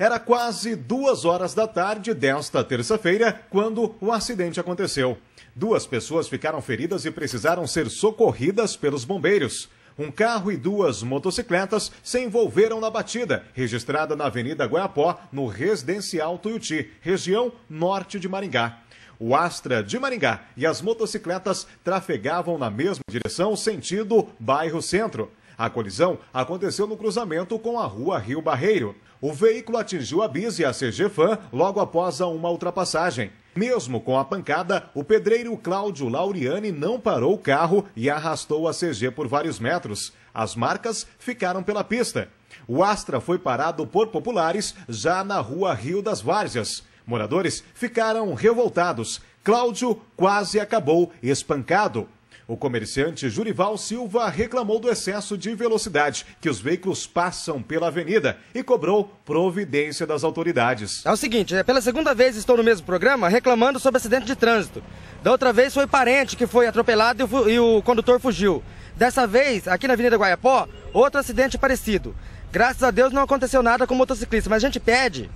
Era quase duas horas da tarde desta terça-feira quando o acidente aconteceu. Duas pessoas ficaram feridas e precisaram ser socorridas pelos bombeiros. Um carro e duas motocicletas se envolveram na batida, registrada na Avenida Guaiapó, no residencial Tuiuti, região norte de Maringá. O Astra de Maringá e as motocicletas trafegavam na mesma direção, sentido bairro centro. A colisão aconteceu no cruzamento com a rua Rio Barreiro. O veículo atingiu a Bis e a CG logo após uma ultrapassagem. Mesmo com a pancada, o pedreiro Cláudio Lauriani não parou o carro e arrastou a CG por vários metros. As marcas ficaram pela pista. O Astra foi parado por populares já na rua Rio das Várzeas. Moradores ficaram revoltados. Cláudio quase acabou espancado. O comerciante Jurival Silva reclamou do excesso de velocidade que os veículos passam pela avenida e cobrou providência das autoridades. É o seguinte, é, pela segunda vez estou no mesmo programa reclamando sobre acidente de trânsito. Da outra vez foi parente que foi atropelado e o condutor fugiu. Dessa vez, aqui na Avenida Guaiapó, outro acidente parecido. Graças a Deus não aconteceu nada com o motociclista, mas a gente pede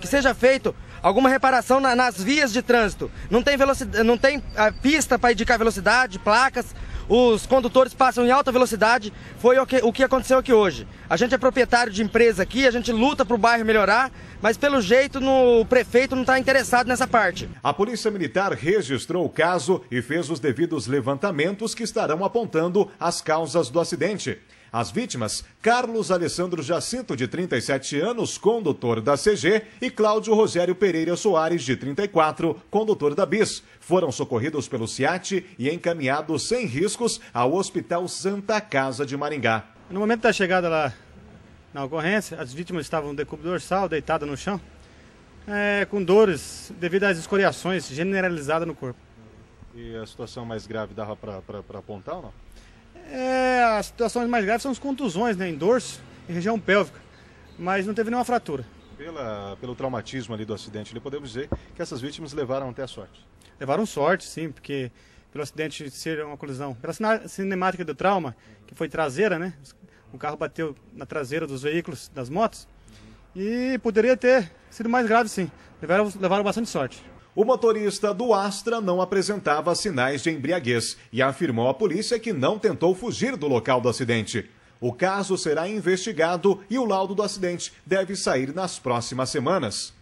que seja feito alguma reparação na, nas vias de trânsito. Não tem, velocidade, não tem a ah, pista para indicar velocidade, placas, os condutores passam em alta velocidade, foi o que, o que aconteceu aqui hoje. A gente é proprietário de empresa aqui, a gente luta para o bairro melhorar, mas pelo jeito no, o prefeito não está interessado nessa parte. A Polícia Militar registrou o caso e fez os devidos levantamentos que estarão apontando as causas do acidente. As vítimas, Carlos Alessandro Jacinto, de 37 anos, condutor da CG, e Cláudio Rogério Pereira Soares, de 34, condutor da BIS, foram socorridos pelo CIAT e encaminhados sem riscos ao Hospital Santa Casa de Maringá. No momento da chegada lá na ocorrência, as vítimas estavam de cubo dorsal, deitada no chão, é, com dores devido às escoriações generalizadas no corpo. E a situação mais grave dava para apontar ou não? É, as situações mais graves são as contusões né, em dorso e região pélvica, mas não teve nenhuma fratura. Pela, pelo traumatismo ali do acidente, ali, podemos dizer que essas vítimas levaram até a sorte. Levaram sorte, sim, porque pelo acidente ser uma colisão, pela cinemática do trauma, que foi traseira, né? O carro bateu na traseira dos veículos, das motos, e poderia ter sido mais grave, sim. Levaram, levaram bastante sorte. O motorista do Astra não apresentava sinais de embriaguez e afirmou à polícia que não tentou fugir do local do acidente. O caso será investigado e o laudo do acidente deve sair nas próximas semanas.